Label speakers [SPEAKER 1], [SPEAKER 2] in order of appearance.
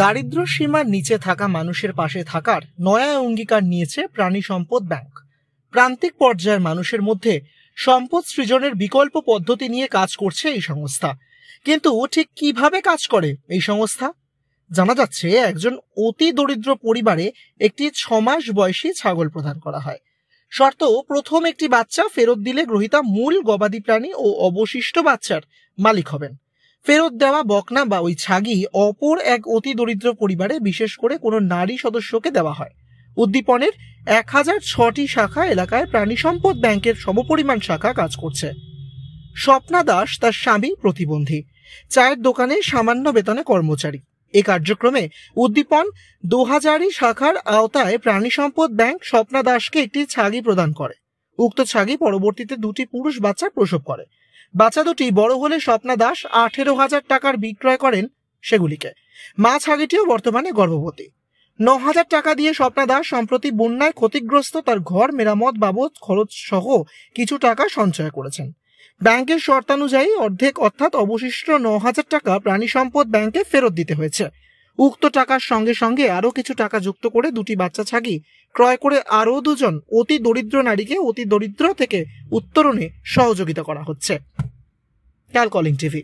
[SPEAKER 1] দারিদ্র সীমার নিচে থাকা মানুষের পাশে থাকার নয়া অঙ্গীকার নিয়েছে প্রাণী সম্পদ ব্যাংক প্রান্তিক পর্যায়ের মানুষের মধ্যে সম্পদ সৃজনের বিকল্প পদ্ধতি নিয়ে কাজ করছে এই সংস্থা কিন্তু ঠিক কিভাবে কাজ করে এই সংস্থা জানা যাচ্ছে একজন অতি দরিদ্র পরিবারে একটি ছমাস বয়সী ছাগল প্রদান করা হয় শর্ত প্রথম একটি বাচ্চা ফেরত দিলে গ্রহিতা মূল গবাদি প্রাণী ও অবশিষ্ট বাচ্চার মালিক হবেন ফেরত দেওয়া বকনা বা ওই ছাগি অপর এক অতি দরিদ্র পরিবারে বিশেষ করে কোনো নারী সদস্যকে দেওয়া হয় উদ্দীপনের এক হাজার ছটি শাখা এলাকায় প্রাণী সম্পদ ব্যাংকের সমপরিমাণ শাখা কাজ করছে স্বপ্না দাস তার স্বামী প্রতিবন্ধী চায়ের দোকানে সামান্য বেতনে কর্মচারী এ কার্যক্রমে উদ্দীপন দু হাজারই শাখার আওতায় প্রাণী সম্পদ ব্যাংক স্বপ্না দাসকে একটি ছাগি প্রদান করে উক্ত ছাগি পরবর্তীতে দুটি পুরুষ বাচ্চা প্রসব করে বাচ্চা দুটি বড় হলে স্বপ্না দাস আঠেরো হাজার টাকার বিক্রয় করেন সেগুলিকে মা ছাগিটিও বর্তমানে গর্ভবতী ন হাজার টাকা দিয়ে স্বপ্না দাস সম্প্রতি বন্যায় ক্ষতিগ্রস্ত তার ঘর মেরামত বাবদ খরচ সহ কিছু টাকা সঞ্চয় করেছেন ব্যাংকের শর্তানুযায়ী অর্ধেক অর্থাৎ অবশিষ্ট ন হাজার টাকা প্রাণী সম্পদ ব্যাংকে ফেরত দিতে হয়েছে উক্ত টাকার সঙ্গে সঙ্গে আরও কিছু টাকা যুক্ত করে দুটি বাচ্চা ছাগি ক্রয় করে আরও দুজন অতি দরিদ্র নারীকে অতি দরিদ্র থেকে উত্তরণে সহযোগিতা করা হচ্ছে ক্যালকলিং টিভি